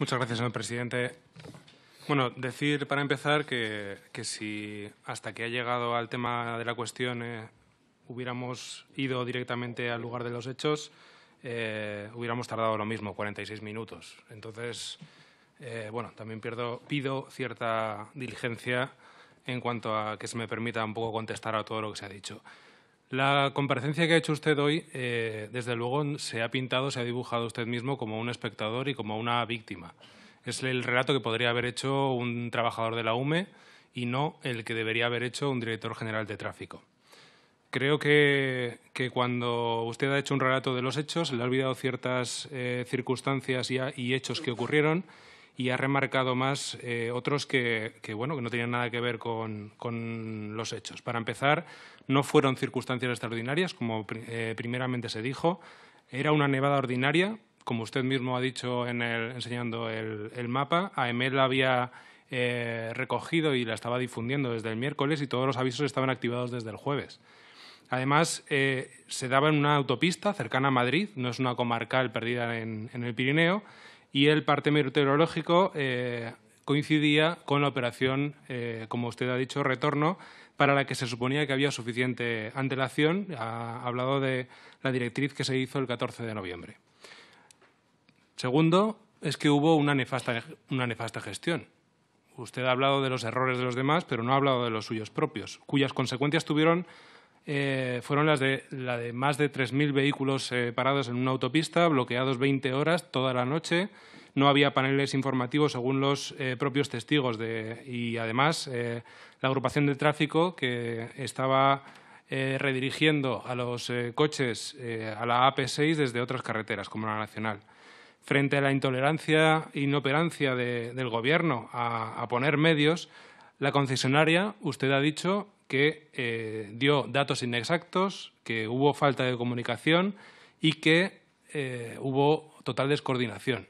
Muchas gracias, señor presidente. Bueno, decir para empezar que, si hasta que ha llegado al tema de la cuestión eh, hubiéramos ido directamente al lugar de los hechos, eh, hubiéramos tardado lo mismo, 46 minutos. Entonces, eh, bueno, también pido cierta diligencia en cuanto a que se me permita un poco contestar a todo lo que se ha dicho. La comparecencia que ha hecho usted hoy, eh, desde luego, se ha pintado, se ha dibujado usted mismo como un espectador y como una víctima. Es el relato que podría haber hecho un trabajador de la UME y no el que debería haber hecho un director general de tráfico. Creo que, cuando usted ha hecho un relato de los hechos, le ha olvidado ciertas eh, circunstancias y hechos que ocurrieron y ha remarcado más eh, otros que, bueno, que no tenían nada que ver con, los hechos. Para empezar, no fueron circunstancias extraordinarias, como eh, primeramente se dijo, era una nevada ordinaria, como usted mismo ha dicho en enseñando el, mapa, AEMEL la había eh, recogido y la estaba difundiendo desde el miércoles y todos los avisos estaban activados desde el jueves. Además, se daba en una autopista cercana a Madrid, no es una comarcal perdida en el Pirineo, y el parte meteorológico eh, coincidía con la operación, eh, como usted ha dicho, retorno, para la que se suponía que había suficiente antelación. Ha hablado de la directriz que se hizo el 14 de noviembre. Segundo, es que hubo una nefasta, una nefasta gestión. Usted ha hablado de los errores de los demás, pero no ha hablado de los suyos propios, cuyas consecuencias tuvieron eh, fueron las de, la de más de 3.000 vehículos eh, parados en una autopista, bloqueados 20 horas toda la noche. No había paneles informativos según los eh, propios testigos y además la agrupación de tráfico que estaba redirigiendo a los coches a la AP6 desde otras carreteras como la nacional frente a la intolerancia e inoperancia del Gobierno a, poner medios, la concesionaria, usted ha dicho, que eh, dio datos inexactos, que hubo falta de comunicación y que eh, hubo total descoordinación.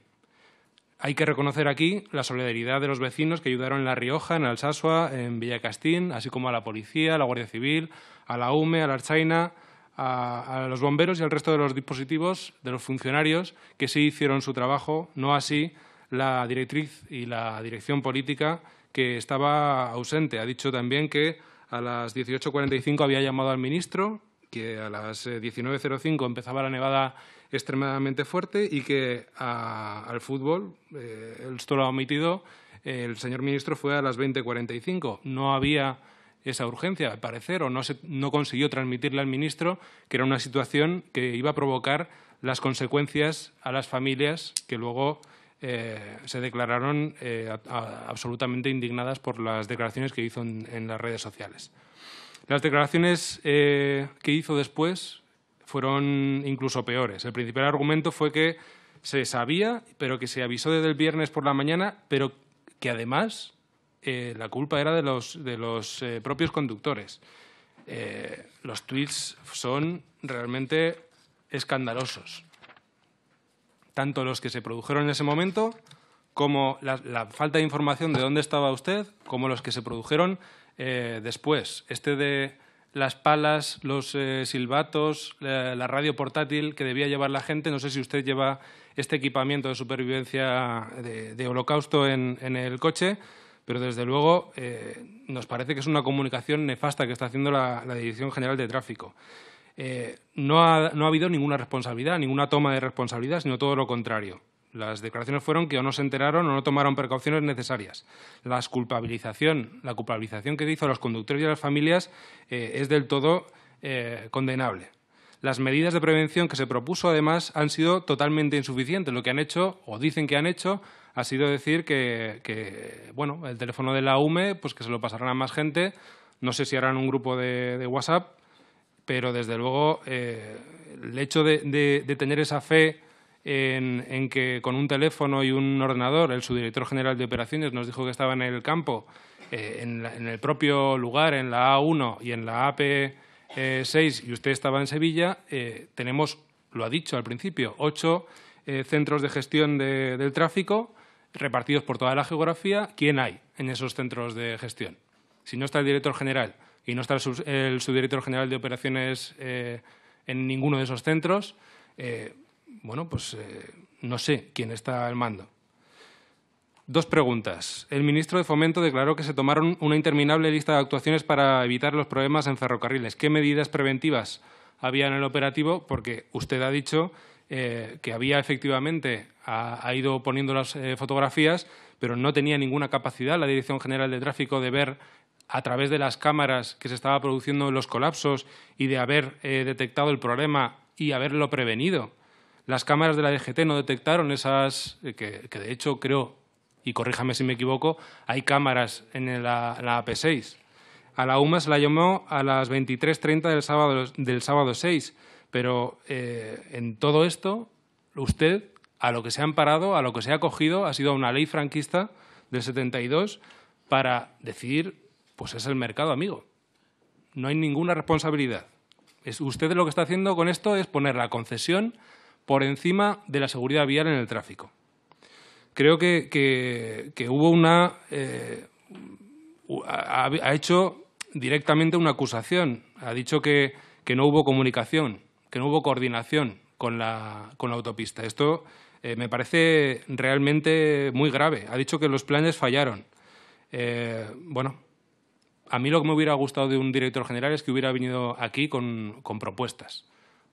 Hay que reconocer aquí la solidaridad de los vecinos que ayudaron en La Rioja, en Alsasua, en Villacastín, así como a la policía, a la Guardia Civil, a la UME, a la Archaina, a, a, los bomberos y al resto de los dispositivos de los funcionarios que sí hicieron su trabajo, no así la directriz y la dirección política que estaba ausente. Ha dicho también que a las 18.45 había llamado al ministro que a las 19.05 eh, empezaba la nevada extremadamente fuerte y que al fútbol, eh, esto lo ha omitido, el señor ministro fue a las 20.45. No había esa urgencia, al parecer, o no, no consiguió transmitirle al ministro que era una situación que iba a provocar las consecuencias a las familias que luego eh, se declararon eh, absolutamente indignadas por las declaraciones que hizo en, las redes sociales. Las declaraciones eh, que hizo después fueron incluso peores. El principal argumento fue que se sabía, pero que se avisó desde el viernes por la mañana, pero que además la culpa era de los, de los propios conductores. los tweets son realmente escandalosos tanto los que se produjeron en ese momento como la, falta de información de dónde estaba usted, como los que se produjeron eh, después. Este de las palas, los eh, silbatos, la, radio portátil que debía llevar la gente. No sé si usted lleva este equipamiento de supervivencia de, holocausto en, el coche, pero desde luego eh, nos parece que es una comunicación nefasta que está haciendo la Dirección General de Tráfico. Eh, no, ha, no ha habido ninguna responsabilidad, ninguna toma de responsabilidad, sino todo lo contrario. Las declaraciones fueron que o no se enteraron o no tomaron precauciones necesarias. culpabilización, la culpabilización que hizo a los conductores y a las familias eh, es del todo eh, condenable. Las medidas de prevención que se propuso, además, han sido totalmente insuficientes. Lo que han hecho, o dicen que han hecho, ha sido decir que, bueno, el teléfono de la UME, pues que se lo pasarán a más gente. No sé si harán un grupo de WhatsApp, pero desde luego eh, el hecho de, tener esa fe en, que con un teléfono y un ordenador, el subdirector general de operaciones nos dijo que estaba en el campo, eh, en, el propio lugar, en la A1 y en la AP6, y usted estaba en Sevilla, eh, tenemos, lo ha dicho al principio, ocho centros de gestión del tráfico repartidos por toda la geografía. ¿Quién hay en esos centros de gestión? Si no está el director general y no está el, subdirector general de operaciones eh, en ninguno de esos centros, eh, bueno, pues eh, no sé quién está al mando. Dos preguntas. El ministro de Fomento declaró que se tomaron una interminable lista de actuaciones para evitar los problemas en ferrocarriles. ¿Qué medidas preventivas había en el operativo? Porque usted ha dicho que había efectivamente, ha, ido poniendo las fotografías, pero no tenía ninguna capacidad la Dirección General de Tráfico de ver a través de las cámaras que se estaba produciendo los colapsos y de haber eh, detectado el problema y haberlo prevenido. Las cámaras de la DGT no detectaron esas, eh, que, de hecho creo, y corríjame si me equivoco, hay cámaras en la, AP6. A la UMA se la llamó a las 23.30 del sábado, del sábado 6, pero eh, en todo esto usted a lo que se ha amparado, a lo que se ha acogido, ha sido una ley franquista del 72 para decir pues es el mercado, amigo. No hay ninguna responsabilidad. Es, usted lo que está haciendo con esto es poner la concesión por encima de la seguridad vial en el tráfico. Creo que, hubo una... Eh, ha, hecho directamente una acusación. Ha dicho que, no hubo comunicación, que no hubo coordinación con la, autopista. Esto eh, me parece realmente muy grave. Ha dicho que los planes fallaron. Eh, bueno, a mí lo que me hubiera gustado de un director general es que hubiera venido aquí con, propuestas,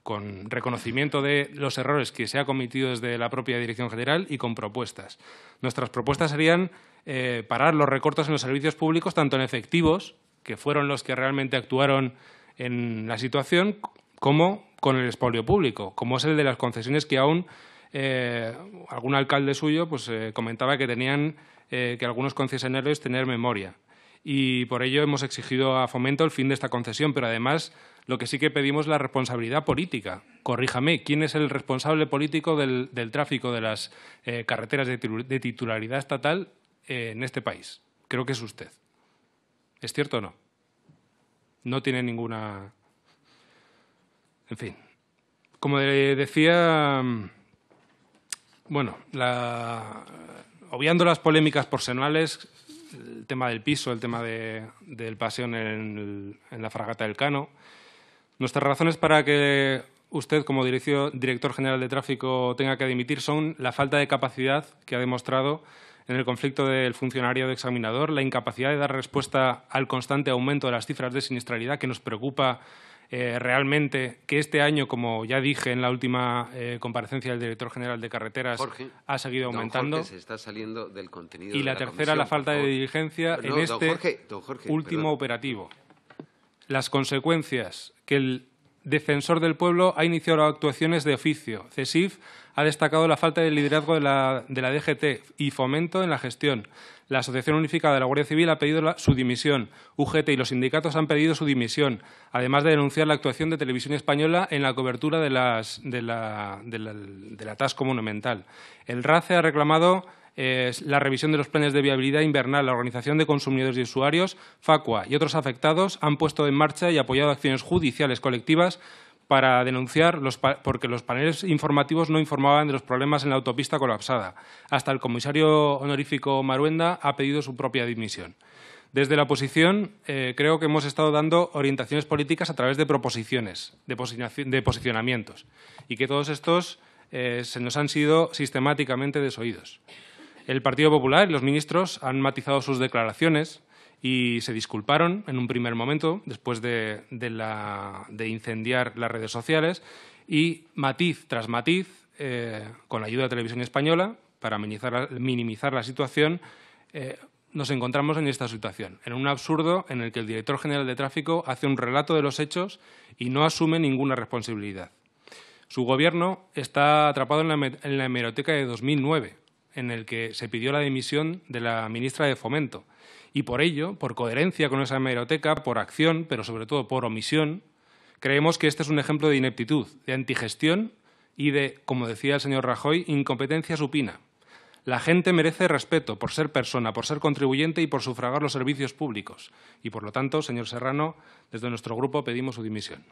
con reconocimiento de los errores que se ha cometido desde la propia dirección general y con propuestas. Nuestras propuestas serían eh, parar los recortes en los servicios públicos, tanto en efectivos, que fueron los que realmente actuaron en la situación, como con el espolio público, como es el de las concesiones que aún eh, algún alcalde suyo pues, eh, comentaba que tenían que algunos concesionarios tener memoria y por ello hemos exigido a Fomento el fin de esta concesión, pero además lo que sí que pedimos es la responsabilidad política. Corríjame, ¿quién es el responsable político del, tráfico de las eh, carreteras de, titularidad estatal eh, en este país? Creo que es usted. ¿Es cierto o no? No tiene ninguna... En fin. Como decía, mm, bueno, obviando las polémicas personales, el tema del piso, el tema del paseo en, la fragata del Cano. Nuestras razones para que usted, como director general de tráfico, tenga que dimitir son la falta de capacidad que ha demostrado en el conflicto del funcionario de examinador, la incapacidad de dar respuesta al constante aumento de las cifras de siniestralidad que nos preocupa eh, realmente que este año, como ya dije en la última eh, comparecencia del director general de carreteras, ha seguido aumentando. está Y la, tercera, la falta de diligencia en este último operativo. Las consecuencias que el Defensor del Pueblo ha iniciado actuaciones de oficio. CESIF ha destacado la falta de liderazgo de la, de la, DGT y fomento en la gestión. La Asociación Unificada de la Guardia Civil ha pedido su dimisión. UGT y los sindicatos han pedido su dimisión, además de denunciar la actuación de Televisión Española en la cobertura de de la, del atasco monumental. El RACE ha reclamado la revisión de los planes de viabilidad invernal, la Organización de Consumidores y Usuarios, FACUA y otros afectados han puesto en marcha y apoyado acciones judiciales colectivas para denunciar porque los paneles informativos no informaban de los problemas en la autopista colapsada. Hasta el comisario honorífico Maruenda ha pedido su propia dimisión. Desde la oposición eh, creo que hemos estado dando orientaciones políticas a través de proposiciones, de, posicionamientos, y que todos estos eh, se nos han sido sistemáticamente desoídos. El Partido Popular y los ministros han matizado sus declaraciones y se disculparon en un primer momento después de, la, de incendiar las redes sociales y matiz tras matiz, eh, con la ayuda de Televisión Española, para minimizar, la situación, eh, nos encontramos en esta situación, en un absurdo en el que el director general de tráfico hace un relato de los hechos y no asume ninguna responsabilidad. Su gobierno está atrapado en la, en la hemeroteca de 2009, en el que se pidió la dimisión de la ministra de Fomento. Y por ello, por coherencia con esa hemeroteca, por acción, pero sobre todo por omisión, creemos que este es un ejemplo de ineptitud, de antigestión y de, como decía el señor Rajoy, incompetencia supina. La gente merece respeto por ser persona, por ser contribuyente y por sufragar los servicios públicos. Y por lo tanto, señor Serrano, desde nuestro grupo pedimos su dimisión.